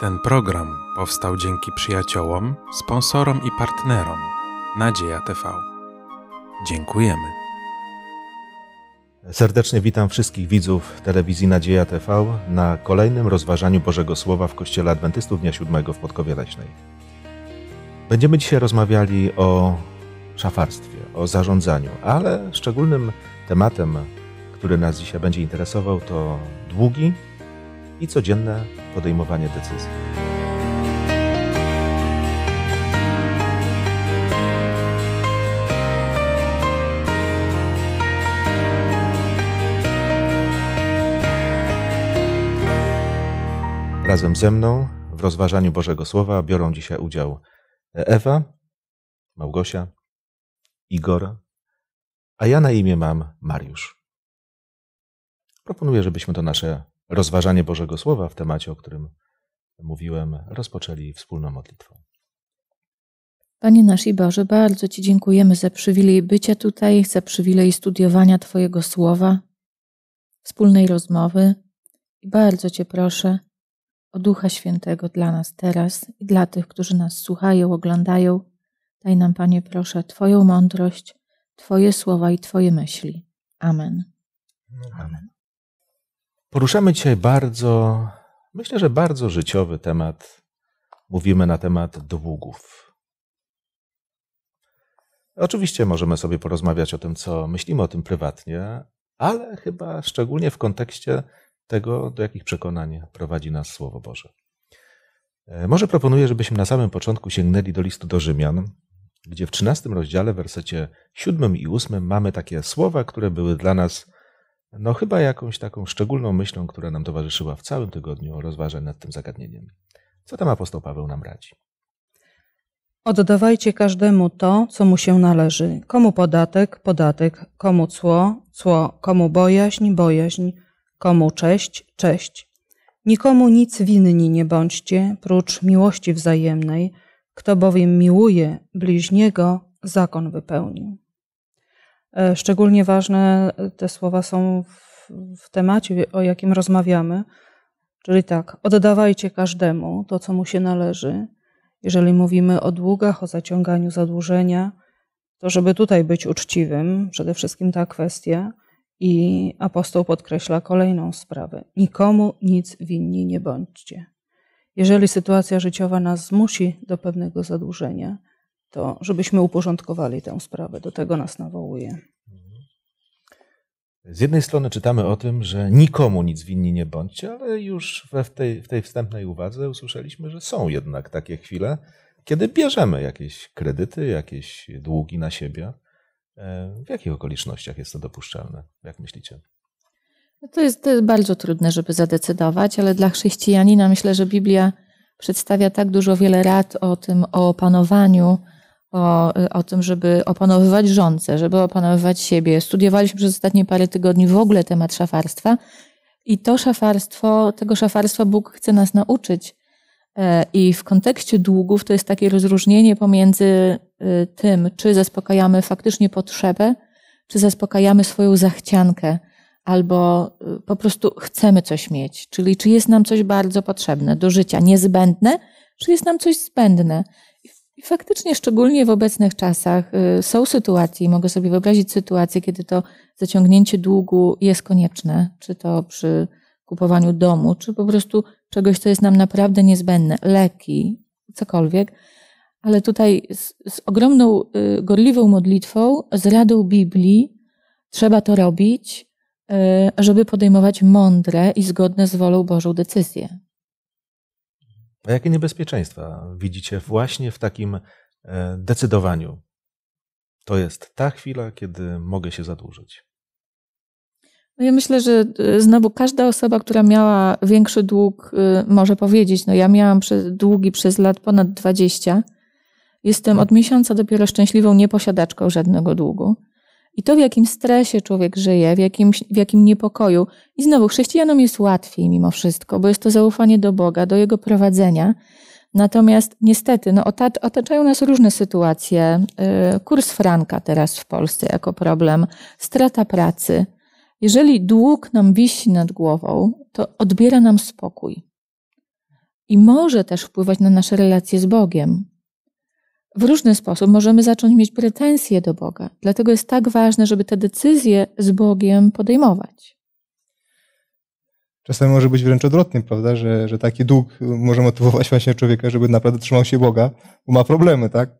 Ten program powstał dzięki przyjaciołom, sponsorom i partnerom Nadzieja TV. Dziękujemy. Serdecznie witam wszystkich widzów telewizji Nadzieja TV na kolejnym rozważaniu Bożego Słowa w Kościele Adwentystów Dnia Siódmego w Podkowie Leśnej. Będziemy dzisiaj rozmawiali o szafarstwie, o zarządzaniu, ale szczególnym tematem, który nas dzisiaj będzie interesował, to długi i codzienne podejmowanie decyzji. Razem ze mną w rozważaniu Bożego Słowa biorą dzisiaj udział Ewa, Małgosia, Igor, a ja na imię mam Mariusz. Proponuję, żebyśmy to nasze rozważanie Bożego Słowa w temacie, o którym mówiłem, rozpoczęli wspólną modlitwą. Panie nasz i Boże, bardzo Ci dziękujemy za przywilej bycia tutaj, za przywilej studiowania Twojego słowa, wspólnej rozmowy i bardzo Cię proszę o Ducha Świętego dla nas teraz i dla tych, którzy nas słuchają, oglądają. Daj nam, Panie, proszę, Twoją mądrość, Twoje słowa i Twoje myśli. Amen. Amen. Poruszamy dzisiaj bardzo, myślę, że bardzo życiowy temat. Mówimy na temat długów. Oczywiście możemy sobie porozmawiać o tym, co myślimy o tym prywatnie, ale chyba szczególnie w kontekście tego, do jakich przekonań prowadzi nas Słowo Boże. E, może proponuję, żebyśmy na samym początku sięgnęli do listu do Rzymian, gdzie w 13 rozdziale, w wersecie 7 i 8 mamy takie słowa, które były dla nas no chyba jakąś taką szczególną myślą, która nam towarzyszyła w całym tygodniu rozważań nad tym zagadnieniem. Co tam apostoł Paweł nam radzi? Oddawajcie każdemu to, co mu się należy. Komu podatek, podatek, komu cło, cło, komu bojaźń, bojaźń, komu cześć, cześć. Nikomu nic winni nie bądźcie, prócz miłości wzajemnej. Kto bowiem miłuje bliźniego, zakon wypełnił. E, szczególnie ważne e, te słowa są w, w temacie, o jakim rozmawiamy. Czyli tak, oddawajcie każdemu to, co mu się należy. Jeżeli mówimy o długach, o zaciąganiu zadłużenia, to żeby tutaj być uczciwym, przede wszystkim ta kwestia. I apostoł podkreśla kolejną sprawę: nikomu nic winni nie bądźcie. Jeżeli sytuacja życiowa nas zmusi do pewnego zadłużenia, to żebyśmy uporządkowali tę sprawę. Do tego nas nawołuje. Z jednej strony czytamy o tym, że nikomu nic winni nie bądźcie, ale już w tej, w tej wstępnej uwadze usłyszeliśmy, że są jednak takie chwile, kiedy bierzemy jakieś kredyty, jakieś długi na siebie. E, w jakich okolicznościach jest to dopuszczalne? Jak myślicie? No to jest, to jest bardzo trudne, żeby zadecydować, ale dla chrześcijanina myślę, że Biblia przedstawia tak dużo wiele rad o tym, o opanowaniu o, o tym, żeby opanowywać żonce, żeby opanowywać siebie. Studiowaliśmy przez ostatnie parę tygodni w ogóle temat szafarstwa i to szafarstwo, tego szafarstwa Bóg chce nas nauczyć. E, I w kontekście długów to jest takie rozróżnienie pomiędzy e, tym, czy zaspokajamy faktycznie potrzebę, czy zaspokajamy swoją zachciankę, albo e, po prostu chcemy coś mieć. Czyli czy jest nam coś bardzo potrzebne do życia, niezbędne, czy jest nam coś zbędne. I faktycznie, szczególnie w obecnych czasach, y, są sytuacje, i mogę sobie wyobrazić sytuację, kiedy to zaciągnięcie długu jest konieczne, czy to przy kupowaniu domu, czy po prostu czegoś, co jest nam naprawdę niezbędne, leki, cokolwiek. Ale tutaj z, z ogromną, y, gorliwą modlitwą, z radą Biblii, trzeba to robić, y, żeby podejmować mądre i zgodne z wolą Bożą decyzje. A jakie niebezpieczeństwa widzicie właśnie w takim e, decydowaniu? To jest ta chwila, kiedy mogę się zadłużyć. No ja myślę, że e, znowu każda osoba, która miała większy dług, e, może powiedzieć: No, ja miałam długi przez lat ponad 20. Jestem mhm. od miesiąca dopiero szczęśliwą nieposiadaczką żadnego długu. I to, w jakim stresie człowiek żyje, w, jakim w jakim niepokoju. I znowu, chrześcijanom jest łatwiej mimo wszystko, bo jest to zaufanie do Boga, do Jego prowadzenia. Natomiast niestety no, otaczają nas różne sytuacje. Y, kurs franka teraz w Polsce jako problem, strata pracy. Jeżeli dług nam wisi nad głową, to odbiera nam spokój. I może też wpływać na nasze relacje z Bogiem, w różny sposób możemy zacząć mieć pretensje do Boga. Dlatego jest tak ważne, żeby te decyzje z Bogiem podejmować. Czasami może być wręcz odwrotnie, prawda? Że, że taki dług może motywować właśnie człowieka, żeby naprawdę trzymał się Boga, bo ma problemy, tak?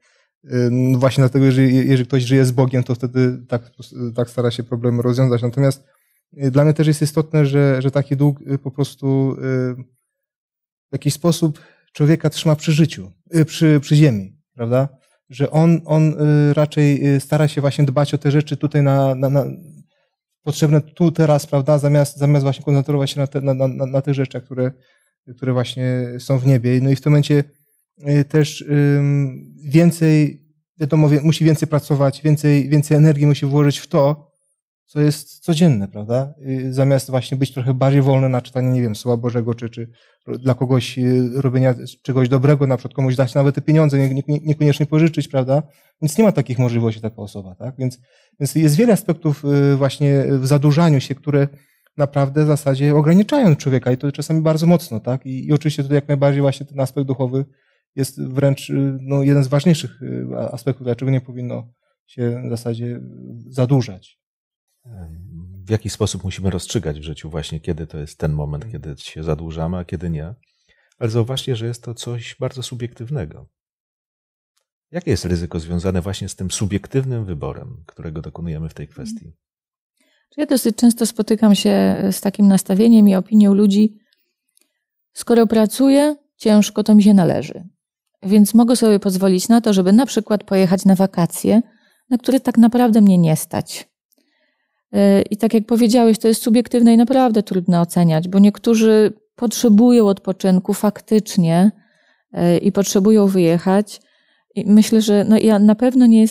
No właśnie dlatego, jeżeli, jeżeli ktoś żyje z Bogiem, to wtedy tak, tak stara się problemy rozwiązać. Natomiast y, dla mnie też jest istotne, że, że taki dług y, po prostu y, w jakiś sposób człowieka trzyma przy życiu, przy, przy ziemi prawda? Że on, on y, raczej y, stara się właśnie dbać o te rzeczy tutaj na, na, na potrzebne tu teraz, prawda? Zamiast, zamiast właśnie koncentrować się na, te, na, na, na tych rzeczach, które, które właśnie są w niebie. No i w tym momencie y, też więcej, wiadomo, musi więcej pracować, więcej, więcej energii musi włożyć w to, co jest codzienne, prawda? Y, zamiast właśnie być trochę bardziej wolny na czytanie, nie wiem, Słowa Bożego, czy, czy dla kogoś y, robienia czegoś dobrego, na przykład komuś dać nawet te pieniądze, nie, nie, niekoniecznie pożyczyć, prawda? Więc nie ma takich możliwości taka osoba, tak? Więc, więc jest wiele aspektów y, właśnie w zadłużaniu się, które naprawdę w zasadzie ograniczają człowieka i to czasami bardzo mocno, tak? I, i oczywiście tutaj jak najbardziej właśnie ten aspekt duchowy jest wręcz no, jeden z ważniejszych aspektów, dlaczego nie powinno się w zasadzie zadłużać w jaki sposób musimy rozstrzygać w życiu właśnie, kiedy to jest ten moment, mm. kiedy się zadłużamy, a kiedy nie. Ale zauważcie, że jest to coś bardzo subiektywnego. Jakie jest ryzyko związane właśnie z tym subiektywnym wyborem, którego dokonujemy w tej mm. kwestii? Ja dosyć często spotykam się z takim nastawieniem i opinią ludzi, skoro pracuję ciężko, to mi się należy. Więc mogę sobie pozwolić na to, żeby na przykład pojechać na wakacje, na które tak naprawdę mnie nie stać E, I tak jak powiedziałeś, to jest subiektywne i naprawdę trudno oceniać, bo niektórzy potrzebują odpoczynku faktycznie e, i potrzebują wyjechać. I myślę, że no ja na pewno nie, e,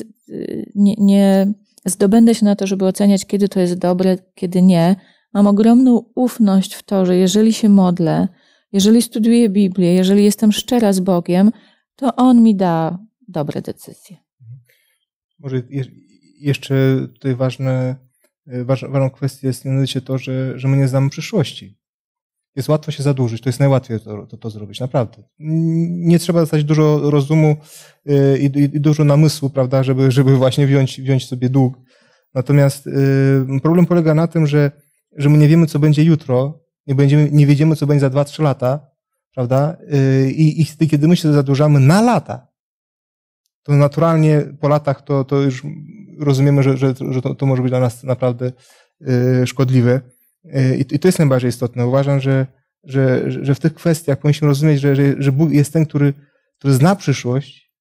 nie, nie zdobędę się na to, żeby oceniać, kiedy to jest dobre, kiedy nie. Mam ogromną ufność w to, że jeżeli się modlę, jeżeli studiuję Biblię, jeżeli jestem szczera z Bogiem, to On mi da dobre decyzje. Mhm. Może jeszcze tutaj ważne Y, ważną kwestię jest mianowicie to, że, że my nie znamy przyszłości. Jest łatwo się zadłużyć, to jest najłatwiej to, to, to zrobić, naprawdę. Nie trzeba dostać dużo rozumu y, i, i, i, dużo namysłu, prawda, żeby, żeby właśnie wziąć, wziąć sobie dług. Natomiast y, problem polega na tym, że, że my nie wiemy, co będzie jutro, nie, będziemy, nie wiedziemy, co będzie za 2-3 lata, prawda? Y, I, I kiedy my się zadłużamy na lata, to naturalnie po latach to, to już rozumiemy, że, że, że to, to, może być dla nas naprawdę y, szkodliwe. Y, I to jest najbardziej istotne. Uważam, że, że, że w tych kwestiach powinniśmy rozumieć, że, że, że Bóg jest ten, który, który zna przyszłość,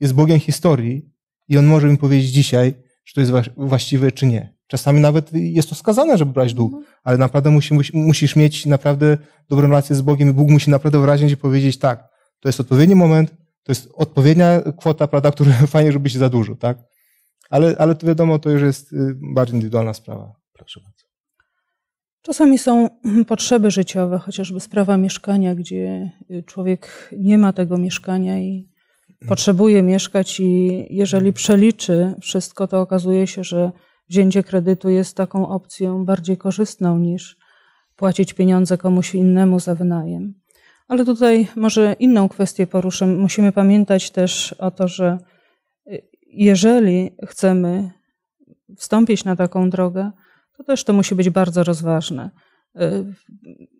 jest Bogiem historii i On może mi powiedzieć dzisiaj, czy to jest właściwe, czy nie. Czasami nawet jest to skazane, żeby brać dług, mhm. ale naprawdę musi, musisz mieć naprawdę dobrą relację z Bogiem i Bóg musi naprawdę wyraźnie ci powiedzieć tak, to jest odpowiedni moment, to jest odpowiednia kwota, prawda, która fajnie, żebyś się za dużo, tak? ale, ale to wiadomo, to już jest y, bardziej indywidualna sprawa. Proszę bardzo. Czasami są potrzeby życiowe, chociażby sprawa mieszkania, gdzie y, człowiek nie ma tego mieszkania i potrzebuje mieszkać i jeżeli przeliczy wszystko, to okazuje się, że wzięcie kredytu jest taką opcją bardziej korzystną niż płacić pieniądze komuś innemu za wynajem. Ale tutaj może inną kwestię poruszę. Musimy pamiętać też o to, że jeżeli chcemy wstąpić na taką drogę, to też to musi być bardzo rozważne. Y,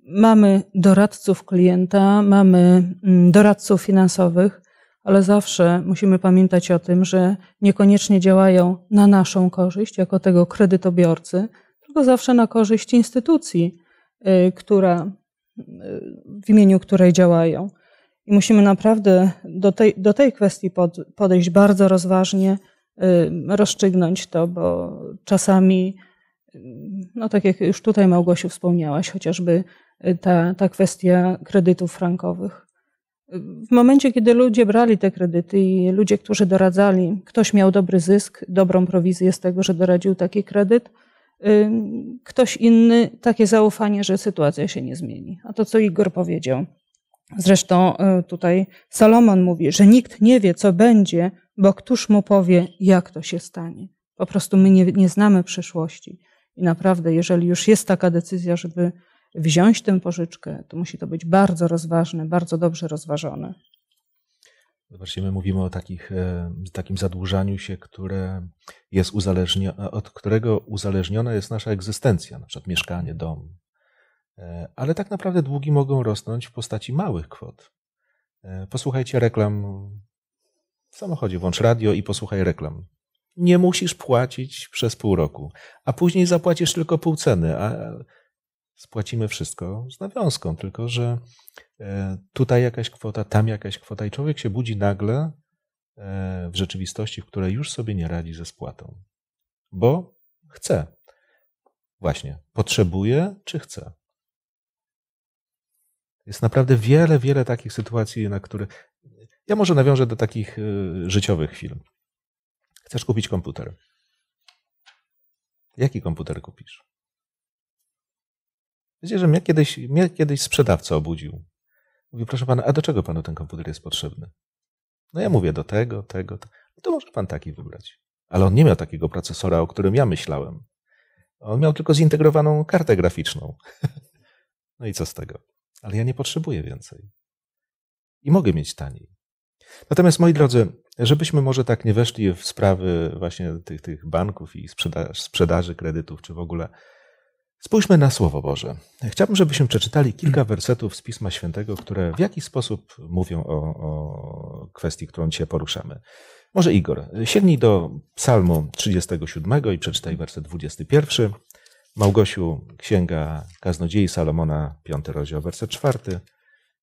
mamy doradców klienta, mamy mm, doradców finansowych, ale zawsze musimy pamiętać o tym, że niekoniecznie działają na naszą korzyść, jako tego kredytobiorcy, tylko zawsze na korzyść instytucji, y, która, y, w imieniu której działają. I musimy naprawdę do tej, do tej kwestii pod, podejść bardzo rozważnie, y, rozstrzygnąć to, bo czasami, y, no tak jak już tutaj Małgosiu wspomniałaś, chociażby y, ta, ta kwestia kredytów frankowych. W momencie, kiedy ludzie brali te kredyty i ludzie, którzy doradzali, ktoś miał dobry zysk, dobrą prowizję z tego, że doradził taki kredyt, ktoś inny takie zaufanie, że sytuacja się nie zmieni. A to, co Igor powiedział – Zresztą e, tutaj Salomon mówi, że nikt nie wie, co będzie, bo któż mu powie, jak to się stanie. Po prostu my nie, nie znamy przyszłości. I naprawdę, jeżeli już jest taka decyzja, żeby wziąć tę pożyczkę, to musi to być bardzo rozważne, bardzo dobrze rozważone. Zobaczcie, my mówimy o takich, e, takim zadłużaniu się, które jest uzależnia, od którego uzależniona jest nasza egzystencja, na przykład mieszkanie, dom, E, ale tak naprawdę długi mogą rosnąć w postaci małych kwot. E, posłuchajcie reklam w samochodzie, włącz radio i posłuchaj reklam. Nie musisz płacić przez pół roku, a później zapłacisz tylko pół ceny, a spłacimy wszystko z nawiązką, tylko że e, tutaj jakaś kwota, tam jakaś kwota i człowiek się budzi nagle w rzeczywistości, w której już sobie nie radzi ze spłatą, bo chce. Właśnie, potrzebuje czy chce. Jest naprawdę wiele, wiele takich sytuacji, na które. Ja może nawiążę do takich y, życiowych chwil. Chcesz kupić komputer. Jaki komputer kupisz? Wiecie, że mnie kiedyś, mnie kiedyś sprzedawca obudził. Mówi, proszę pana, a do czego panu ten komputer jest potrzebny? No ja mówię, do tego, tego. To, no to może pan taki wybrać. Ale on nie miał takiego procesora, o którym ja myślałem. On miał tylko zintegrowaną kartę graficzną. No i co z tego? ale ja nie potrzebuję więcej. I mogę mieć taniej. Natomiast, moi drodzy, żebyśmy może tak nie weszli w sprawy właśnie tych, tych banków i sprzeda sprzedaży kredytów, czy w ogóle. Spójrzmy na Słowo Boże. Chciałbym, żebyśmy przeczytali kilka mm. wersetów z Pisma Świętego, które w jakiś sposób mówią o, o kwestii, którą dzisiaj poruszamy. Może Igor, sięgnij do Psalmu 37 i przeczytaj mm. werset 21, Małgosiu, Księga Kaznodziei Salomona, 5 rozdział, werset 4.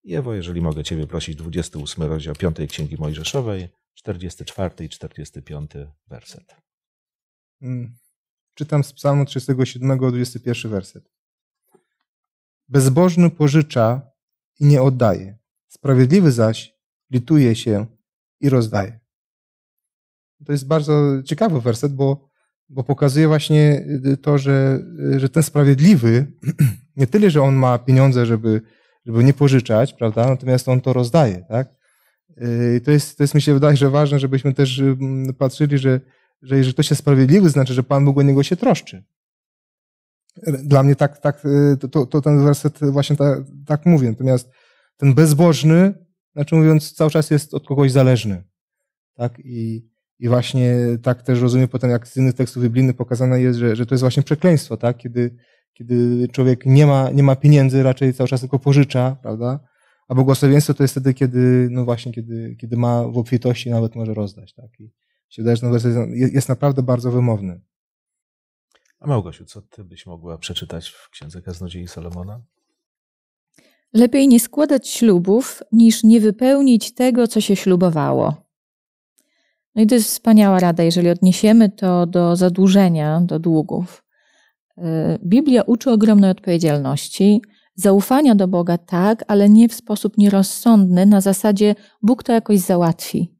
Jewo, jeżeli mogę Ciebie prosić, 28 rozdział 5 Księgi Mojżeszowej, 44 i 45 werset. Mm. Czytam z psalmu 37, 21 werset. Bezbożny pożycza i nie oddaje, sprawiedliwy zaś lituje się i rozdaje. To jest bardzo ciekawy werset, bo bo pokazuje właśnie y, to, że, y, że ten sprawiedliwy, nie tyle, że on ma pieniądze, żeby, żeby nie pożyczać, prawda, natomiast on to rozdaje, tak? Y, I to jest, to jest mi się wydaje, że ważne, żebyśmy też patrzyli, że, że jeżeli ktoś jest sprawiedliwy, znaczy, że Pan Bóg o niego się troszczy. Dla mnie tak, tak to, to, to ten werset właśnie tak, tak mówi. Natomiast ten bezbożny, znaczy mówiąc, cały czas jest od kogoś zależny. Tak? I, i właśnie tak też rozumiem potem, jak z innych tekstów biblijnych pokazane jest, że, że to jest właśnie przekleństwo, tak? Kiedy, kiedy człowiek nie ma, nie ma pieniędzy, raczej cały czas tylko pożycza, prawda? A błogosławieństwo to jest wtedy, kiedy, no właśnie, kiedy, kiedy ma w obfitości nawet może rozdać, tak? I się wydaje, że ten jest, jest naprawdę bardzo wymowny. A Małgosiu, co ty byś mogła przeczytać w Księdze Kaznodziei Salomona? Lepiej nie składać ślubów, niż nie wypełnić tego, co się ślubowało. No i to jest wspaniała rada, jeżeli odniesiemy to do zadłużenia, do długów. Y, Biblia uczy ogromnej odpowiedzialności, zaufania do Boga tak, ale nie w sposób nierozsądny, na zasadzie Bóg to jakoś załatwi.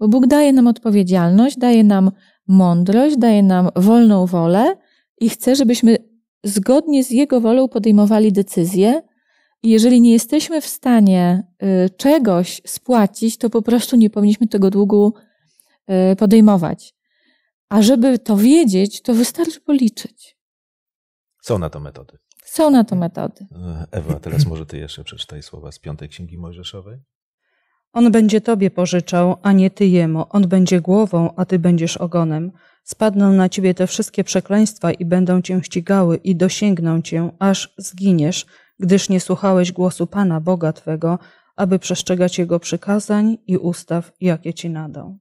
Bo Bóg daje nam odpowiedzialność, daje nam mądrość, daje nam wolną wolę i chce, żebyśmy zgodnie z Jego wolą podejmowali decyzje. I jeżeli nie jesteśmy w stanie y, czegoś spłacić, to po prostu nie powinniśmy tego długu Y, podejmować. A żeby to wiedzieć, to wystarczy policzyć. Są na to metody. Są na to metody. E, Ewa, teraz może ty jeszcze przeczytaj słowa z piątej księgi Mojżeszowej. On będzie tobie pożyczał, a nie ty jemu. On będzie głową, a ty będziesz ogonem. Spadną na ciebie te wszystkie przekleństwa i będą cię ścigały i dosięgną cię, aż zginiesz, gdyż nie słuchałeś głosu Pana Boga twego, aby przestrzegać jego przykazań i ustaw, jakie ci nadał.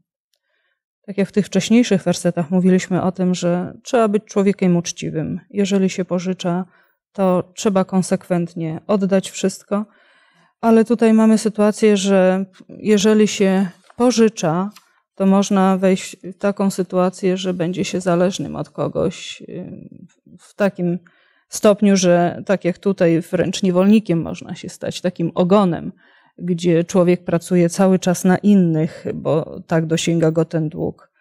Tak jak w tych wcześniejszych wersetach mówiliśmy o tym, że trzeba być człowiekiem uczciwym. Jeżeli się pożycza, to trzeba konsekwentnie oddać wszystko. Ale tutaj mamy sytuację, że jeżeli się pożycza, to można wejść w taką sytuację, że będzie się zależnym od kogoś yy, w takim stopniu, że tak jak tutaj wręcz niewolnikiem można się stać, takim ogonem gdzie człowiek pracuje cały czas na innych, bo tak dosięga go ten dług.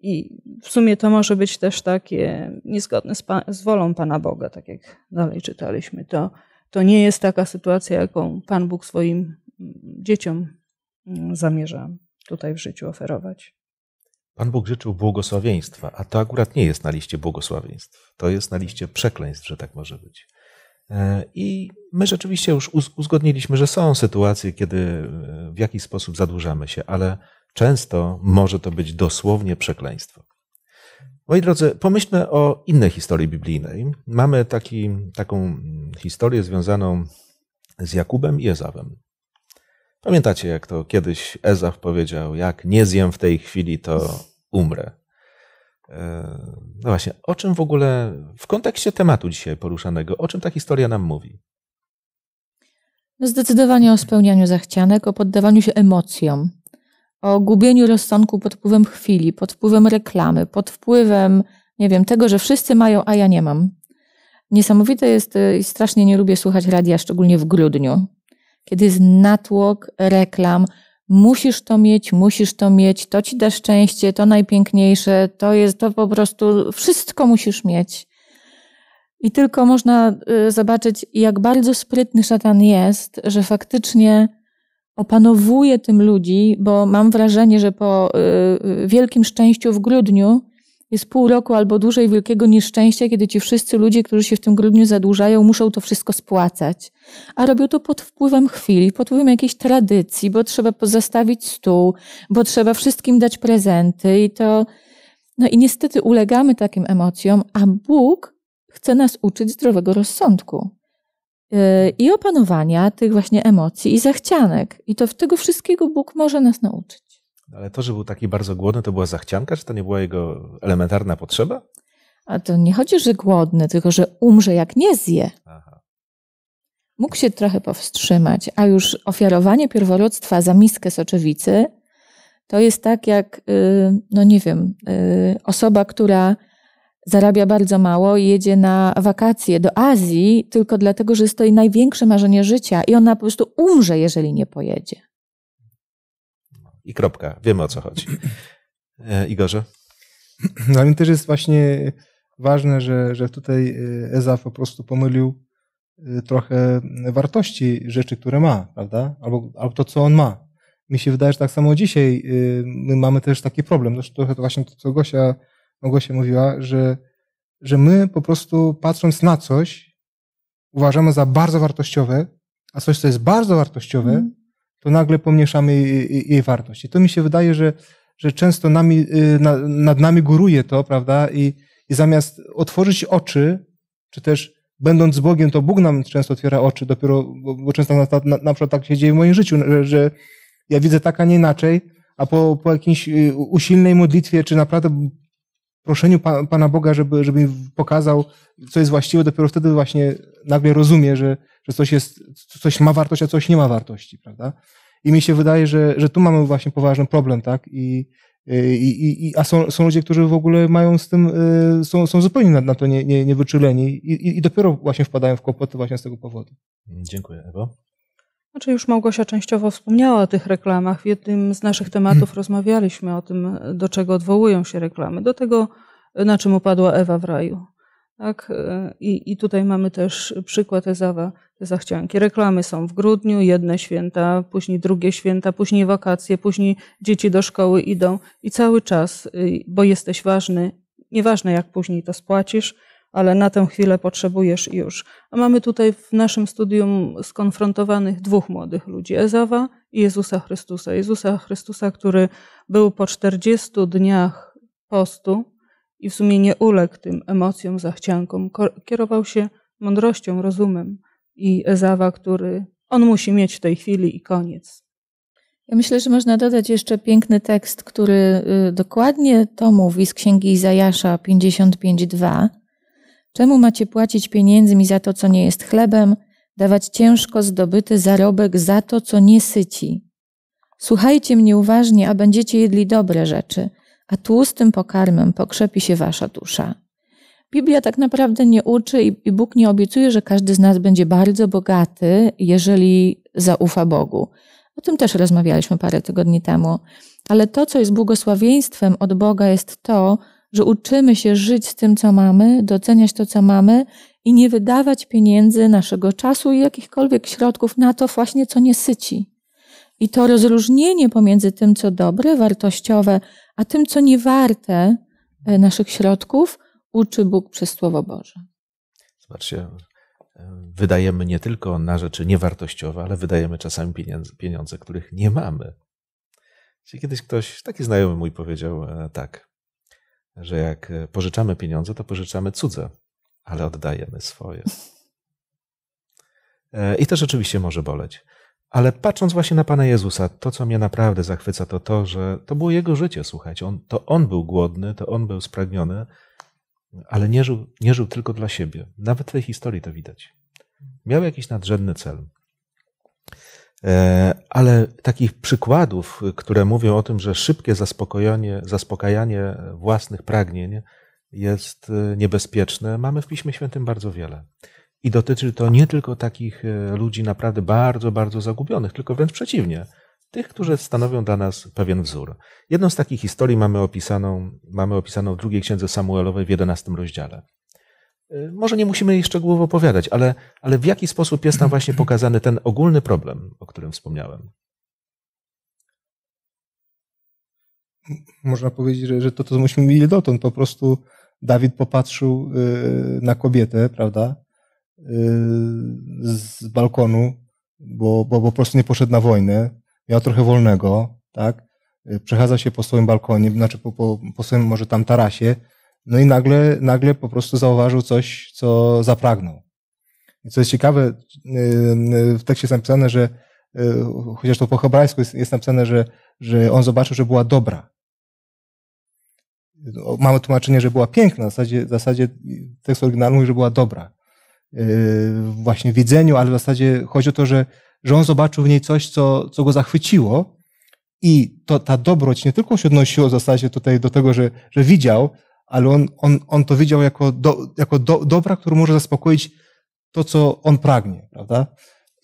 I w sumie to może być też takie niezgodne z, pa- z wolą Pana Boga, tak jak dalej czytaliśmy. To, to nie jest taka sytuacja, jaką Pan Bóg swoim mm, dzieciom mm, zamierza tutaj w życiu oferować. Pan Bóg życzył błogosławieństwa, a to akurat nie jest na liście błogosławieństw. To jest na liście przekleństw, że tak może być. E, I my rzeczywiście już uzgodniliśmy, że są sytuacje, kiedy e, w jakiś sposób zadłużamy się, ale często może to być dosłownie przekleństwo. Moi drodzy, pomyślmy o innej historii biblijnej. Mamy taki, taką historię związaną z Jakubem i Ezawem. Pamiętacie, jak to kiedyś Ezaw powiedział: Jak nie zjem w tej chwili, to umrę. E, no właśnie, o czym w ogóle, w kontekście tematu dzisiaj poruszanego, o czym ta historia nam mówi? No zdecydowanie o spełnianiu zachcianek, o poddawaniu się emocjom, o gubieniu rozsądku pod wpływem chwili, pod wpływem reklamy, pod wpływem, nie wiem, tego, że wszyscy mają, a ja nie mam. Niesamowite jest e, i strasznie nie lubię słuchać radia, szczególnie w grudniu, kiedy jest natłok reklam, musisz to mieć, musisz to mieć, to ci da szczęście, to najpiękniejsze, to jest, to po prostu wszystko musisz mieć. I tylko można y, zobaczyć, jak bardzo sprytny szatan jest, że faktycznie opanowuje tym ludzi, bo mam wrażenie, że po y, y, wielkim szczęściu w grudniu jest pół roku albo dłużej wielkiego nieszczęścia, kiedy ci wszyscy ludzie, którzy się w tym grudniu zadłużają, muszą to wszystko spłacać. A robią to pod wpływem chwili, pod wpływem jakiejś tradycji, bo trzeba pozostawić stół, bo trzeba wszystkim dać prezenty i to. No i niestety ulegamy takim emocjom, a Bóg chce nas uczyć zdrowego rozsądku y, i opanowania tych właśnie emocji i zachcianek. I to tego wszystkiego Bóg może nas nauczyć. Ale to, że był taki bardzo głodny, to była zachcianka, czy to nie była jego elementarna potrzeba? A to nie chodzi, że głodny, tylko że umrze, jak nie zje. Aha. Mógł się trochę powstrzymać, a już ofiarowanie pierworodstwa za miskę soczewicy to jest tak jak, y, no nie wiem, y, osoba, która zarabia bardzo mało i jedzie na wakacje do Azji tylko dlatego, że jest to największe marzenie życia i ona po prostu umrze, jeżeli nie pojedzie. I kropka. Wiemy o co chodzi. E, Igorze? Dla no, mnie też jest właśnie ważne, że, że tutaj e, Ezaf po prostu pomylił e, trochę wartości rzeczy, które ma, prawda? Albo, albo to, co on ma. Mi się wydaje, że tak samo dzisiaj my mamy też taki problem. Zresztą trochę to właśnie to, co Gosia, Gosia mówiła, że, że my po prostu patrząc na coś, uważamy za bardzo wartościowe, a coś, co jest bardzo wartościowe, mm to nagle pomniejszamy jej, jej wartość. I to mi się wydaje, że, że często nami, y, nad nami góruje to, prawda? I, I zamiast otworzyć oczy, czy też będąc z Bogiem, to Bóg nam często otwiera oczy, dopiero, bo, bo często na, na, na, przykład tak się dzieje w moim życiu, że, że ja widzę tak, a nie inaczej, a po, po jakiejś y, usilnej modlitwie, czy naprawdę proszeniu Pana Boga, żeby, żeby mi pokazał, co jest właściwe, dopiero wtedy właśnie nagle rozumie, że, że coś, jest, coś ma wartość, a coś nie ma wartości, prawda? I mi się wydaje, że, że tu mamy właśnie poważny problem, tak? I, i, i, a są, są ludzie, którzy w ogóle mają z tym, y, są, są zupełnie na, na to nie, nie, niewyczyleni i, i dopiero właśnie wpadają w kłopoty właśnie z tego powodu. Dziękuję, Ewo. Znaczy już Małgosia częściowo wspomniała o tych reklamach. W jednym z naszych tematów hmm. rozmawialiśmy o tym, do czego odwołują się reklamy. Do tego, na czym upadła Ewa w raju. Tak? E, I, I tutaj mamy też przykład Ezawa, zachcianki. Reklamy są w grudniu, jedne święta, później drugie święta, później wakacje, później dzieci do szkoły idą i cały czas, y, bo jesteś ważny, nieważne jak później to spłacisz, ale na tę chwilę potrzebujesz już. A mamy tutaj w naszym studium skonfrontowanych dwóch młodych ludzi, Ezawa i Jezusa Chrystusa. Jezusa Chrystusa, który był po 40 dniach postu, i w sumie nie uległ tym emocjom, zachciankom. Kierował się mądrością, rozumem i Ezawa, który on musi mieć w tej chwili i koniec. Ja myślę, że można dodać jeszcze piękny tekst, który y, dokładnie to mówi z księgi Izajasza 55:2. Czemu macie płacić pieniędzmi za to, co nie jest chlebem, dawać ciężko zdobyty zarobek za to, co nie syci? Słuchajcie mnie uważnie, a będziecie jedli dobre rzeczy, a tłustym pokarmem pokrzepi się wasza dusza. Biblia tak naprawdę nie uczy i Bóg nie obiecuje, że każdy z nas będzie bardzo bogaty, jeżeli zaufa Bogu. O tym też rozmawialiśmy parę tygodni temu. Ale to, co jest błogosławieństwem od Boga, jest to, że uczymy się żyć z tym, co mamy, doceniać to, co mamy i nie wydawać pieniędzy, naszego czasu i jakichkolwiek środków na to właśnie, co nie syci. I to rozróżnienie pomiędzy tym, co dobre, wartościowe, a tym, co niewarte e, naszych środków, uczy Bóg przez Słowo Boże. Zobaczcie, e, wydajemy nie tylko na rzeczy niewartościowe, ale wydajemy czasami pieniądze, pieniądze których nie mamy. kiedyś ktoś, taki znajomy mój, powiedział e, tak, że jak pożyczamy pieniądze, to pożyczamy cudze, ale oddajemy swoje. I to rzeczywiście może boleć. Ale patrząc właśnie na Pana Jezusa, to co mnie naprawdę zachwyca, to to, że to było Jego życie, słuchajcie. On, to On był głodny, to On był spragniony, ale nie żył, nie żył tylko dla siebie. Nawet w tej historii to widać. Miał jakiś nadrzędny cel. E, ale takich przykładów, które mówią o tym, że szybkie zaspokojenie, zaspokajanie własnych pragnień jest e, niebezpieczne, mamy w Piśmie Świętym bardzo wiele. I dotyczy to nie tylko takich e, ludzi naprawdę bardzo, bardzo zagubionych, tylko wręcz przeciwnie, tych, którzy stanowią dla nas pewien wzór. Jedną z takich historii mamy opisaną, mamy opisaną w drugiej księdze Samuelowej w jedenastym rozdziale. E, może nie musimy jej szczegółowo opowiadać, ale, ale w jaki sposób jest nam właśnie pokazany ten ogólny problem, o którym wspomniałem. Można powiedzieć, że, że to, co myśmy mieli dotąd, po prostu Dawid popatrzył y, na kobietę, prawda? Y, z balkonu, bo, bo, bo po prostu nie poszedł na wojnę, miał trochę wolnego, tak? Y, przechadza się po swoim balkonie, znaczy po, po, po swoim może tam tarasie, no i nagle, nagle po prostu zauważył coś, co zapragnął. I co jest ciekawe, y, w tekście jest napisane, że chociaż to po hebrajsku jest, jest napisane, że, że on zobaczył, że była dobra. Mamy tłumaczenie, że była piękna, w zasadzie, w zasadzie tekst oryginalny mówi, że była dobra. Y, właśnie w ale w zasadzie chodzi o to, że, że on zobaczył w niej coś, co, co go zachwyciło i to, ta dobroć nie tylko się odnosiła w zasadzie tutaj do tego, że, że widział, ale on, on, on to widział jako, do, jako do, dobra, które może zaspokoić to, co on pragnie, prawda?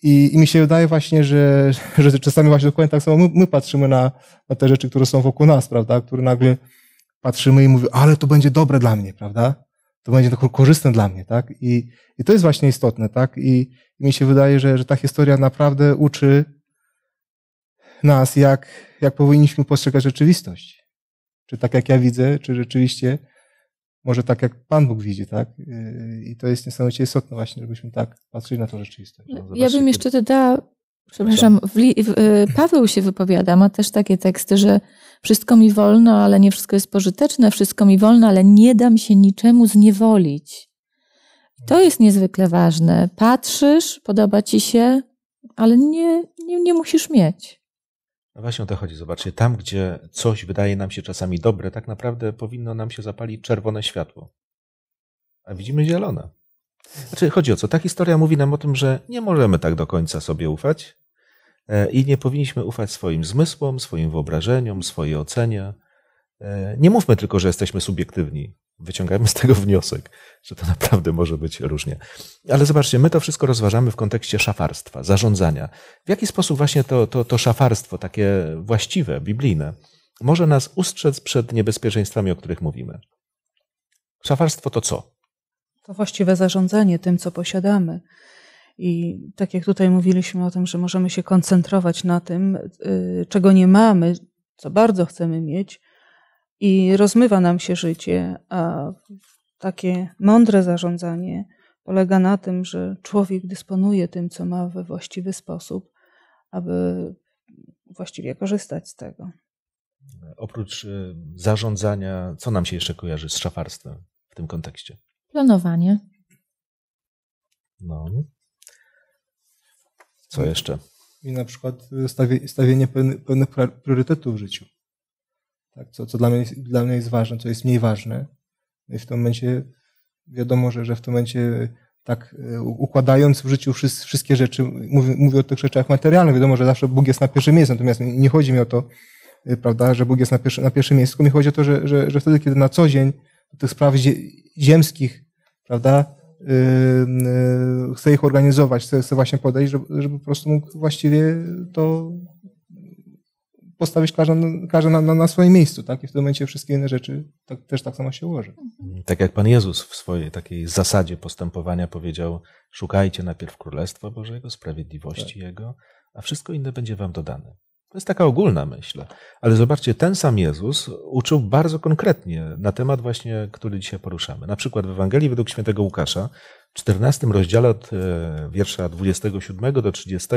I, I, mi się wydaje właśnie, że, że czasami właśnie dokładnie tak samo my, my patrzymy na, na te rzeczy, które są wokół nas, prawda? Które nagle patrzymy i mówimy, ale to będzie dobre dla mnie, prawda? to będzie to korzystne dla mnie, tak? I, i to jest właśnie istotne, tak? I, I mi się wydaje, że, że ta historia naprawdę uczy nas, jak, jak powinniśmy postrzegać rzeczywistość. Czy tak jak ja widzę, czy rzeczywiście może tak jak Pan Bóg widzi, tak? Yy, I to jest niesamowicie istotne właśnie, żebyśmy tak patrzyli na to rzeczywistość. No, no, ja bym jeszcze dodała, przepraszam, w, w, y, Paweł się wypowiada, ma też takie teksty, że wszystko mi wolno, ale nie wszystko jest pożyteczne, wszystko mi wolno, ale nie dam się niczemu zniewolić. To jest niezwykle ważne. Patrzysz, podoba ci się, ale nie, nie, nie musisz mieć. No właśnie o to chodzi. Zobaczcie, tam gdzie coś wydaje nam się czasami dobre, tak naprawdę powinno nam się zapalić czerwone światło. A widzimy zielone. Znaczy, chodzi o co? Ta historia mówi nam o tym, że nie możemy tak do końca sobie ufać, E, I nie powinniśmy ufać swoim zmysłom, swoim wyobrażeniom, swojej ocenie. E, nie mówmy tylko, że jesteśmy subiektywni. Wyciągajmy z tego wniosek, że to naprawdę może być różnie. Ale zobaczcie, my to wszystko rozważamy w kontekście szafarstwa, zarządzania. W jaki sposób właśnie to, to, to szafarstwo, takie właściwe, biblijne, może nas ustrzec przed niebezpieczeństwami, o których mówimy? Szafarstwo to co? To właściwe zarządzanie tym, co posiadamy. I tak jak tutaj mówiliśmy o tym, że możemy się koncentrować na tym, y, czego nie mamy, co bardzo chcemy mieć, i rozmywa nam się życie, a takie mądre zarządzanie polega na tym, że człowiek dysponuje tym, co ma we właściwy sposób, aby właściwie korzystać z tego. Oprócz y, zarządzania, co nam się jeszcze kojarzy z szafarstwem w tym kontekście? Planowanie. No. Co jeszcze? I na przykład stawienie, pewnych priorytetów w życiu. Tak, co, co dla, mnie, dla mnie jest ważne, co jest mniej ważne. No I w tym momencie wiadomo, że, że w tym momencie e, tak e, układając w życiu wszystkie rzeczy, mówię, mówię o tych rzeczach materialnych, wiadomo, że zawsze Bóg jest na pierwszym miejscu, natomiast nie chodzi mi o to, e, prawda, że Bóg jest na, pierwszy, na pierwszym miejscu, mi chodzi o to, że, że, że wtedy, kiedy na co dzień do tych spraw ziemskich, prawda, Y, y, chcę ich organizować, chcę, właśnie podejść, żeby, żeby, po prostu mógł właściwie to postawić każdą, każdą na, na, na, swoim miejscu, tak? I w tym momencie wszystkie inne rzeczy tak, też tak samo się ułoży. Mhm. Tak jak Pan Jezus w swojej takiej zasadzie postępowania powiedział, szukajcie najpierw Królestwa Bożego, sprawiedliwości tak. Jego, a wszystko inne będzie wam dodane. To jest taka ogólna myśl. Ale zobaczcie, ten sam Jezus uczył bardzo konkretnie na temat właśnie, który dzisiaj poruszamy. Na przykład w Ewangelii według świętego Łukasza, w 14 rozdziale od e, wiersza 27 do 30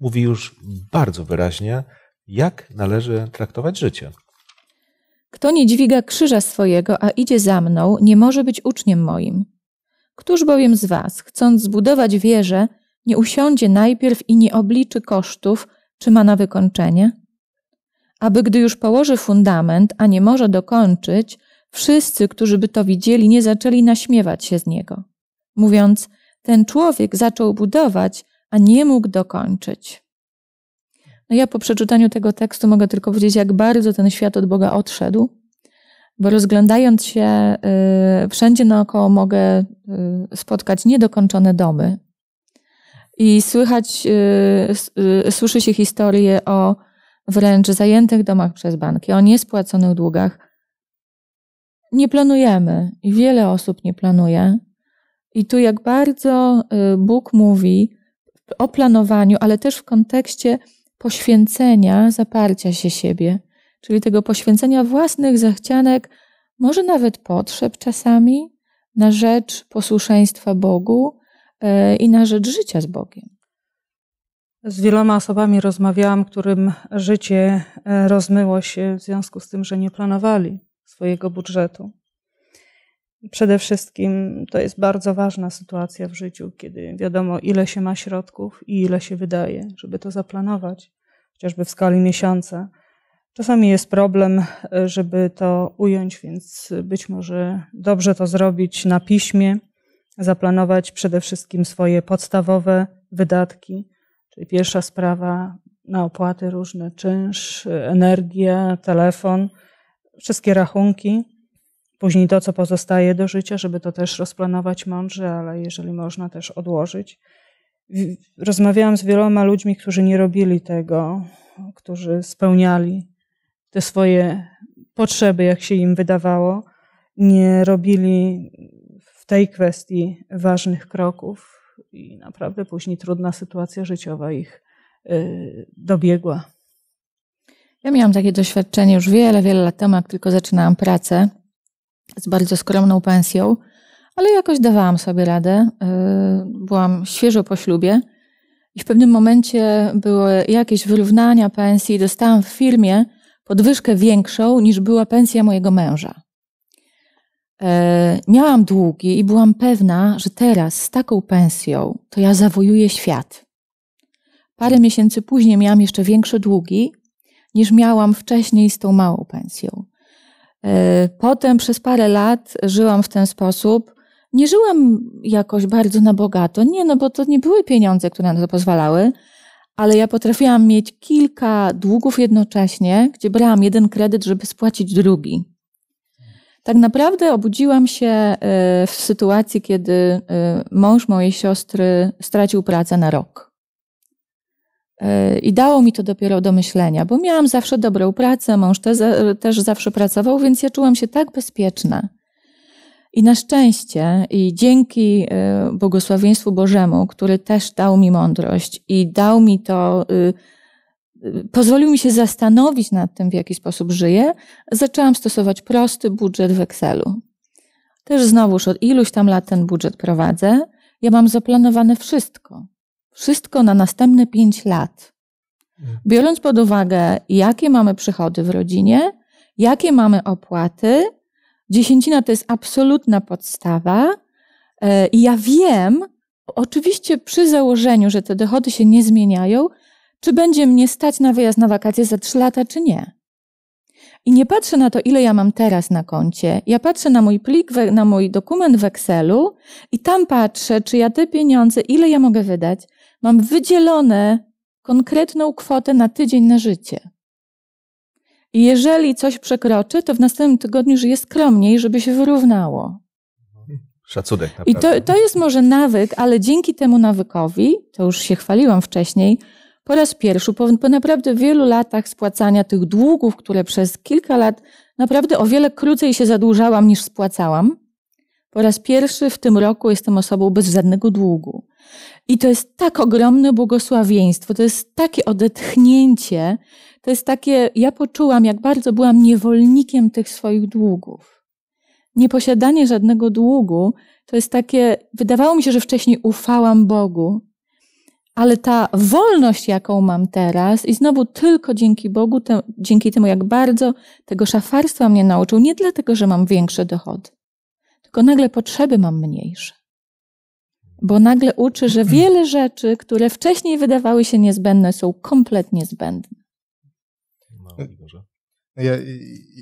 mówi już bardzo wyraźnie, jak należy traktować życie. Kto nie dźwiga krzyża swojego, a idzie za mną, nie może być uczniem moim. Któż bowiem z was, chcąc zbudować wieżę, nie usiądzie najpierw i nie obliczy kosztów – czy ma na wykończenie? Aby gdy już położy fundament, a nie może dokończyć, wszyscy, którzy by to widzieli, nie zaczęli naśmiewać się z niego, mówiąc: Ten człowiek zaczął budować, a nie mógł dokończyć. No ja po przeczytaniu tego tekstu mogę tylko powiedzieć, jak bardzo ten świat od Boga odszedł, bo rozglądając się y, wszędzie naokoło mogę y, spotkać niedokończone domy, i słychać, y, słyszy się historie o wręcz zajętych domach przez banki, o niespłaconych długach. Nie planujemy i wiele osób nie planuje. I tu jak bardzo y, Bóg mówi o planowaniu, ale też w kontekście poświęcenia, zaparcia się siebie, czyli tego poświęcenia własnych zachcianek, może nawet potrzeb czasami, na rzecz posłuszeństwa Bogu, i na rzecz życia z Bogiem. Z wieloma osobami rozmawiałam, którym życie e, rozmyło się w związku z tym, że nie planowali swojego budżetu. Przede wszystkim to jest bardzo ważna sytuacja w życiu, kiedy wiadomo, ile się ma środków i ile się wydaje, żeby to zaplanować, chociażby w skali miesiąca. Czasami jest problem, e, żeby to ująć, więc być może dobrze to zrobić na piśmie zaplanować przede wszystkim swoje podstawowe wydatki, czyli pierwsza sprawa na opłaty różne, czynsz, energia, telefon, wszystkie rachunki. Później to, co pozostaje do życia, żeby to też rozplanować mądrze, ale jeżeli można, też odłożyć. Rozmawiałam z wieloma ludźmi, którzy nie robili tego, którzy spełniali te swoje potrzeby, jak się im wydawało, nie robili w tej kwestii ważnych kroków i naprawdę później trudna sytuacja życiowa ich y, dobiegła. Ja miałam takie doświadczenie już wiele, wiele lat temu, jak tylko zaczynałam pracę z bardzo skromną pensją, ale jakoś dawałam sobie radę. Y, byłam świeżo po ślubie i w pewnym momencie były jakieś wyrównania pensji. Dostałam w firmie podwyżkę większą niż była pensja mojego męża. E, miałam długi i byłam pewna, że teraz z taką pensją to ja zawojuję świat. Parę miesięcy później miałam jeszcze większe długi niż miałam wcześniej z tą małą pensją. E, potem przez parę lat żyłam w ten sposób. Nie żyłam jakoś bardzo na bogato, nie, no bo to nie były pieniądze, które na to pozwalały, ale ja potrafiłam mieć kilka długów jednocześnie, gdzie brałam jeden kredyt, żeby spłacić drugi. Tak naprawdę obudziłam się y, w sytuacji, kiedy y, mąż mojej siostry stracił pracę na rok. Y, I dało mi to dopiero do myślenia, bo miałam zawsze dobrą pracę, mąż te, też zawsze pracował, więc ja czułam się tak bezpieczna. I na szczęście, i dzięki błogosławieństwu Bożemu, który też dał mi mądrość i dał mi to pozwolił mi się zastanowić nad tym, w jaki sposób żyję, zaczęłam stosować prosty budżet w Excelu. Też znowuż od iluś tam lat ten budżet prowadzę. Ja mam zaplanowane wszystko. Wszystko na następne pięć lat. Biorąc pod uwagę, jakie mamy przychody w rodzinie, jakie mamy opłaty, dziesięcina to jest absolutna podstawa. E, I ja wiem, oczywiście przy założeniu, że te dochody się nie zmieniają, czy będzie mnie stać na wyjazd na wakacje za 3 lata, czy nie. I nie patrzę na to, ile ja mam teraz na koncie. Ja patrzę na mój plik, na mój dokument w Excelu i tam patrzę, czy ja te pieniądze, ile ja mogę wydać, mam wydzielone konkretną kwotę na tydzień na życie. I jeżeli coś przekroczy, to w następnym tygodniu żyję skromniej, żeby się wyrównało. Szacunek. Naprawdę. I to, to jest może nawyk, ale dzięki temu nawykowi, to już się chwaliłam wcześniej, po raz pierwszy, po, po naprawdę wielu latach spłacania tych długów, które przez kilka lat naprawdę o wiele krócej się zadłużałam niż spłacałam, po raz pierwszy w tym roku jestem osobą bez żadnego długu. I to jest tak ogromne błogosławieństwo, to jest takie odetchnięcie, to jest takie, ja poczułam, jak bardzo byłam niewolnikiem tych swoich długów. Nieposiadanie żadnego długu to jest takie, wydawało mi się, że wcześniej ufałam Bogu, ale ta wolność, jaką mam teraz, i znowu tylko dzięki Bogu, te, dzięki temu, jak bardzo tego szafarstwa mnie nauczył, nie dlatego, że mam większe dochody, tylko nagle potrzeby mam mniejsze. Bo nagle uczy, że wiele rzeczy, które wcześniej wydawały się niezbędne, są kompletnie zbędne. Ja,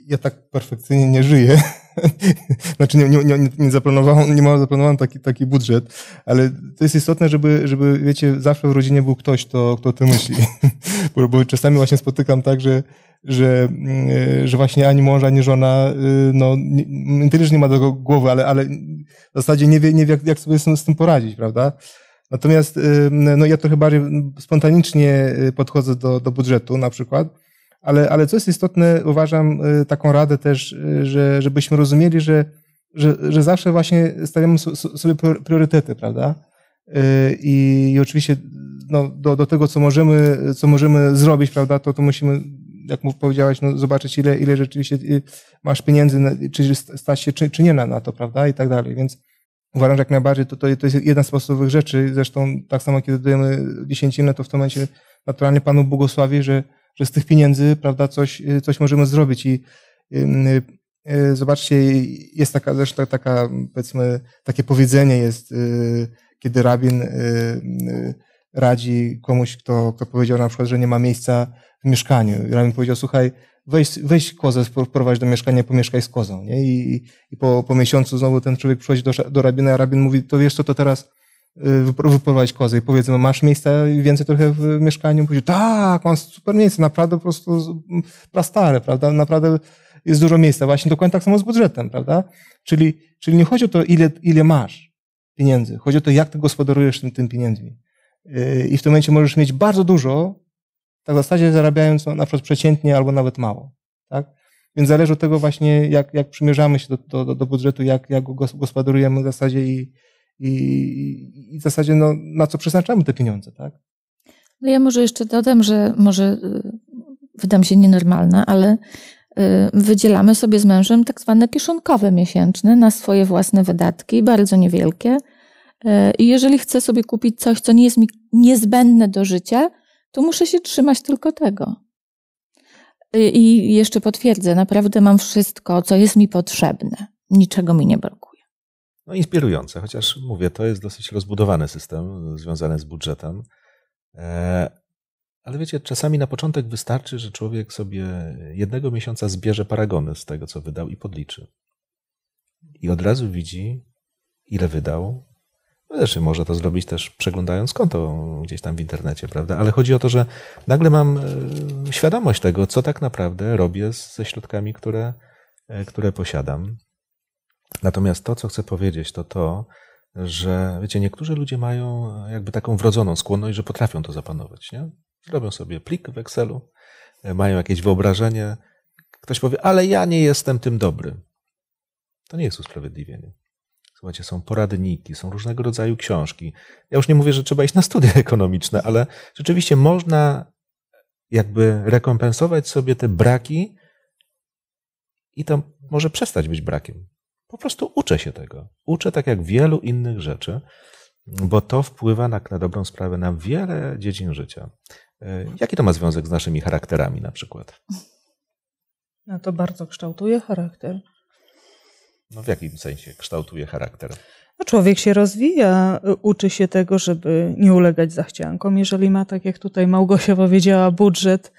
ja tak perfekcyjnie nie żyję, znaczy nie, nie, nie, nie zaplanowałem, nie zaplanowałem taki, taki budżet, ale to jest istotne, żeby, żeby wiecie, zawsze w rodzinie był ktoś, kto, kto o tym myśli. bo, bo czasami właśnie spotykam tak, że że, mm, że właśnie ani mąż, ani żona, y, no, tyle, że nie ma do głowy, ale, ale w zasadzie nie wie, nie wie jak, jak sobie z tym poradzić, prawda? Natomiast y, no, ja trochę bardziej spontanicznie y, podchodzę do, do budżetu na przykład. Ale, ale co jest istotne, uważam y, taką radę też, y, że, żebyśmy rozumieli, że, że, że zawsze właśnie stawiamy sobie priorytety, prawda? Y, I, i oczywiście no, do, do tego, co możemy, co możemy zrobić, prawda, to, to musimy jak mu powiedziałeś, no zobaczyć, ile, ile rzeczywiście masz pieniędzy, na, czy stać się, czy, czy nie na, na, to, prawda, i tak dalej. Więc uważam, że jak najbardziej to, to, to jest jedna z podstawowych rzeczy. Zresztą tak samo, kiedy dajemy dziesięcinę, to w tym momencie naturalnie Panu błogosławi, że, że z tych pieniędzy, prawda, coś, y, coś możemy zrobić i y, y, Zobaczcie, jest taka zresztą taka, powiedzmy, takie powiedzenie jest, kiedy rabin radzi komuś, kto, kto powiedział na przykład, że nie ma miejsca w mieszkaniu. Rabin powiedział, słuchaj, weź, weź kozę, wprowadź do mieszkania, pomieszkaj z kozą. Nie? I, i po, po miesiącu znowu ten człowiek przychodzi do, do rabina, a rabin mówi, to wiesz co, to teraz Y, wyprowadzić kozę i powiedzmy, no, masz miejsca więcej trochę w mieszkaniu? Powiedział, tak, mam super miejsce, naprawdę po prostu prastare, prawda, naprawdę jest dużo miejsca. Właśnie dokładnie tak samo z budżetem, prawda? Czyli, czyli nie chodzi o to, ile, ile masz pieniędzy, chodzi o to, jak ty gospodarujesz tym, tym pieniędzmi. Y, I w tym momencie możesz mieć bardzo dużo, tak w zasadzie zarabiając no, na przykład przeciętnie albo nawet mało, tak? Więc zależy od tego właśnie, jak, jak przymierzamy się do, do, do budżetu, jak, jak go gospodarujemy w zasadzie i, i, i w zasadzie no, na co przeznaczamy te pieniądze, tak? No ja może jeszcze dodam, że może y, wydam się nienormalna, ale y, wydzielamy sobie z mężem tak zwane kieszonkowe miesięczne na swoje własne wydatki, bardzo niewielkie. Y, I jeżeli chcę sobie kupić coś, co nie jest mi niezbędne do życia, to muszę się trzymać tylko tego. I jeszcze potwierdzę, naprawdę mam wszystko, co jest mi potrzebne. Niczego mi nie brakuje no, inspirujące, chociaż mówię, to jest dosyć rozbudowany system y, związany z budżetem. E, ale wiecie, czasami na początek wystarczy, że człowiek sobie jednego miesiąca zbierze paragony z tego, co wydał i podliczy. I od razu widzi, ile wydał. No, zresztą może to zrobić też przeglądając konto gdzieś tam w internecie, prawda? Ale chodzi o to, że nagle mam y, świadomość tego, co tak naprawdę robię ze środkami, które, e, które posiadam. Natomiast to, co chcę powiedzieć, to to, że wiecie, niektórzy ludzie mają jakby taką wrodzoną skłonność, że potrafią to zapanować. Nie? Robią sobie plik w Excelu, e, mają jakieś wyobrażenie. Ktoś powie, ale ja nie jestem tym dobry. To nie jest usprawiedliwienie. Słuchajcie, są poradniki, są różnego rodzaju książki. Ja już nie mówię, że trzeba iść na studia ekonomiczne, ale rzeczywiście można jakby rekompensować sobie te braki i to może przestać być brakiem. Po prostu uczę się tego. Uczę tak jak wielu innych rzeczy, bo to wpływa na, na dobrą sprawę na wiele dziedzin życia. E, jaki to ma związek z naszymi charakterami na przykład? No to bardzo kształtuje charakter. No w jakim sensie kształtuje charakter? No człowiek się rozwija, uczy się tego, żeby nie ulegać zachciankom. Jeżeli ma, tak jak tutaj Małgosia powiedziała, budżet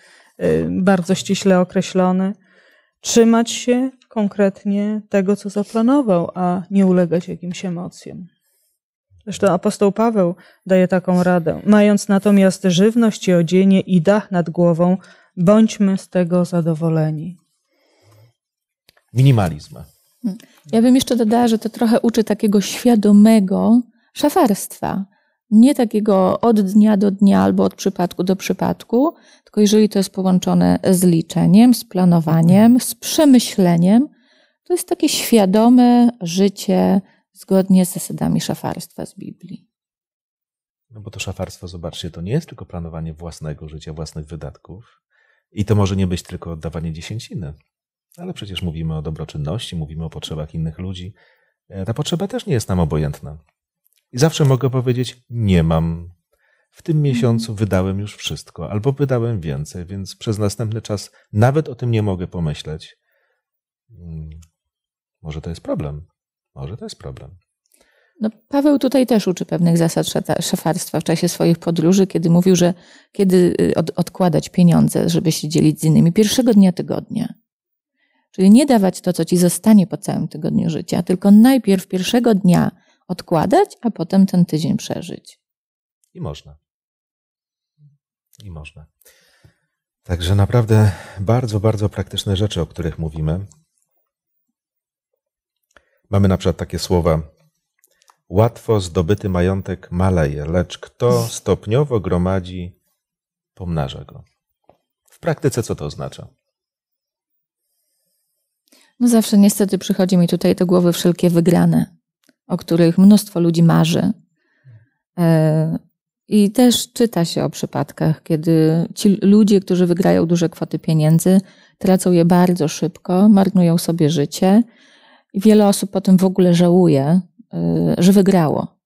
y, bardzo ściśle określony, trzymać się konkretnie tego, co zaplanował, a nie ulegać jakimś emocjom. Zresztą apostoł Paweł daje taką radę. Mając natomiast żywność i odzienie i dach nad głową, bądźmy z tego zadowoleni. Minimalizm. Ja bym jeszcze dodała, że to trochę uczy takiego świadomego szafarstwa nie takiego od dnia do dnia albo od przypadku do przypadku, tylko jeżeli to jest połączone z liczeniem, z planowaniem, z przemyśleniem, to jest takie świadome życie zgodnie z zasadami szafarstwa z Biblii. No bo to szafarstwo, zobaczcie, to nie jest tylko planowanie własnego życia, własnych wydatków. I to może nie być tylko oddawanie dziesięciny. Ale przecież mówimy o dobroczynności, mówimy o potrzebach innych ludzi. E, ta potrzeba też nie jest nam obojętna. I zawsze mogę powiedzieć, nie mam. W tym miesiącu mhm. wydałem już wszystko, albo wydałem więcej, więc przez następny czas nawet o tym nie mogę pomyśleć. Mm, może to jest problem. Może to jest problem. No, Paweł tutaj też uczy pewnych zasad szafarstwa w czasie swoich podróży, kiedy mówił, że kiedy y, od, odkładać pieniądze, żeby się dzielić z innymi pierwszego dnia tygodnia. Czyli nie dawać to, co ci zostanie po całym tygodniu życia, tylko najpierw pierwszego dnia odkładać, a potem ten tydzień przeżyć. I można. I można. Także naprawdę bardzo, bardzo praktyczne rzeczy, o których mówimy. Mamy na przykład takie słowa. Łatwo zdobyty majątek maleje, lecz kto stopniowo gromadzi, pomnaża go. W praktyce co to oznacza? No zawsze niestety przychodzi mi tutaj do głowy wszelkie wygrane o których mnóstwo ludzi marzy. E, I też czyta się o przypadkach, kiedy ci ludzie, którzy wygrają duże kwoty pieniędzy, tracą je bardzo szybko, marnują sobie życie. I wiele osób potem w ogóle żałuje, e, że wygrało.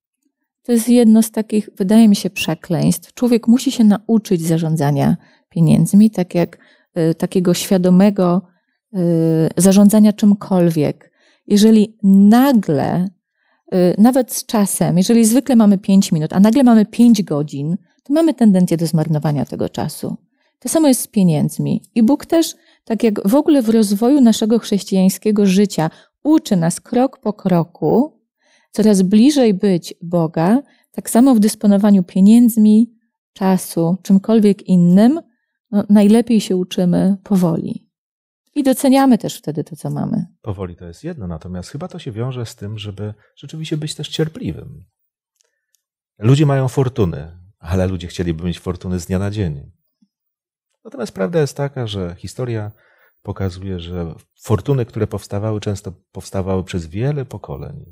To jest jedno z takich, wydaje mi się, przekleństw. Człowiek musi się nauczyć zarządzania pieniędzmi, tak jak e, takiego świadomego zarządzania czymkolwiek. Jeżeli nagle Y, nawet z czasem, jeżeli zwykle mamy 5 minut, a nagle mamy 5 godzin, to mamy tendencję do zmarnowania tego czasu. To samo jest z pieniędzmi. I Bóg też, tak jak w ogóle w rozwoju naszego chrześcijańskiego życia, uczy nas krok po kroku coraz bliżej być Boga, tak samo w dysponowaniu pieniędzmi, czasu, czymkolwiek innym, no, najlepiej się uczymy powoli. I doceniamy też wtedy to, co mamy. Powoli to jest jedno, natomiast chyba to się wiąże z tym, żeby rzeczywiście być też cierpliwym. Ludzie mają fortuny, ale ludzie chcieliby mieć fortuny z dnia na dzień. Natomiast prawda jest taka, że historia pokazuje, że fortuny, które powstawały, często powstawały przez wiele pokoleń.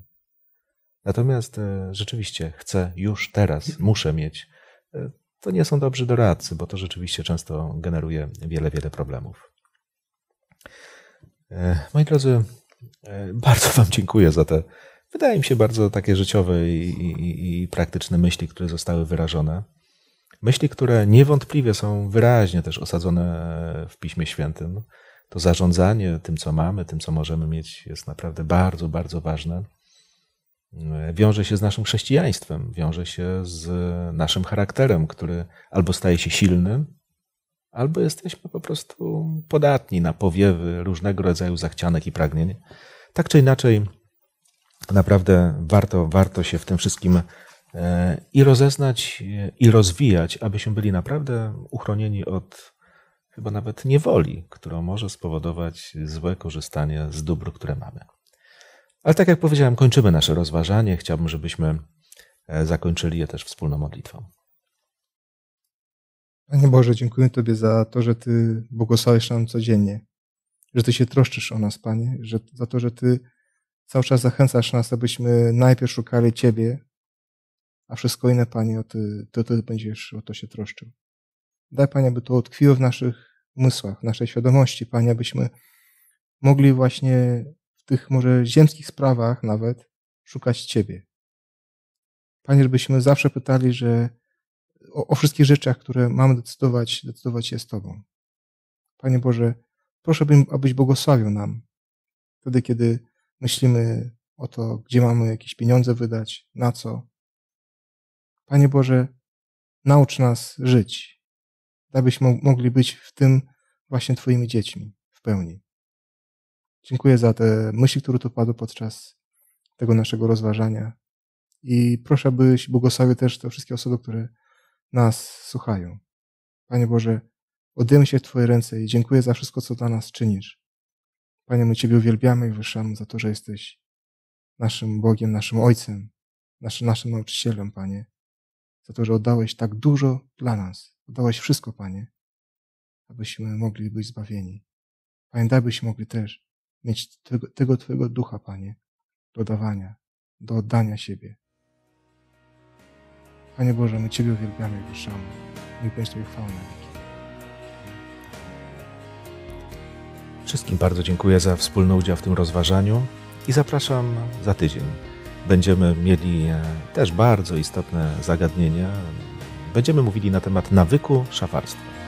Natomiast e, rzeczywiście chcę już teraz, muszę mieć. E, to nie są dobrzy doradcy, bo to rzeczywiście często generuje wiele, wiele problemów. E, moi drodzy, e, bardzo Wam dziękuję za te, wydaje mi się, bardzo takie życiowe i, i, i praktyczne myśli, które zostały wyrażone. Myśli, które niewątpliwie są wyraźnie też osadzone w Piśmie Świętym. To zarządzanie tym, co mamy, tym, co możemy mieć, jest naprawdę bardzo, bardzo ważne. E, wiąże się z naszym chrześcijaństwem, wiąże się z naszym charakterem, który albo staje się silny albo jesteśmy po prostu podatni na powiewy różnego rodzaju zachcianek i pragnień. Tak czy inaczej, naprawdę warto, warto się w tym wszystkim e, i rozeznać, i rozwijać, abyśmy byli naprawdę uchronieni od chyba nawet niewoli, którą może spowodować złe korzystanie z dóbr, które mamy. Ale tak jak powiedziałem, kończymy nasze rozważanie. Chciałbym, żebyśmy e, zakończyli je też wspólną modlitwą. Panie Boże, dziękuję Tobie za to, że Ty błogosławisz nam codziennie, że Ty się troszczysz o nas, Panie, że, za to, że Ty cały czas zachęcasz nas, abyśmy najpierw szukali Ciebie, a wszystko inne, Panie, o Ty, to Ty będziesz o to się troszczył. Daj, Panie, aby to utkwiło w naszych umysłach, w naszej świadomości, Panie, abyśmy mogli właśnie w tych może ziemskich sprawach nawet szukać Ciebie. Panie, żebyśmy zawsze pytali, że o, o wszystkich rzeczach, które mamy decydować, decydować się z Tobą. Panie Boże, proszę, abyś błogosławił nam wtedy, kiedy myślimy o to, gdzie mamy jakieś pieniądze wydać, na co. Panie Boże, naucz nas żyć, abyśmy mogli być w tym właśnie Twoimi dziećmi w pełni. Dziękuję za te myśli, które tu padły podczas tego naszego rozważania i proszę, byś błogosławił też te wszystkie osoby, które nas słuchają. Panie Boże, oddajemy się w Twoje ręce i dziękuję za wszystko, co dla nas czynisz. Panie, my Ciebie uwielbiamy i wyszamy za to, że jesteś naszym Bogiem, naszym Ojcem, naszym, naszym nauczycielem, Panie. Za to, że oddałeś tak dużo dla nas. Oddałeś wszystko, Panie, abyśmy mogli być zbawieni. Panie, daj byśmy mogli też mieć tego, tego Twojego ducha, Panie, do dawania, do oddania siebie. Panie Boże, my Ciebie uwielbiamy i wyszamy. My też Tobie chwałę Wszystkim bardzo dziękuję za wspólny udział w tym rozważaniu i zapraszam za tydzień. Będziemy mieli e, też bardzo istotne zagadnienia. Będziemy mówili na temat nawyku szafarstwa.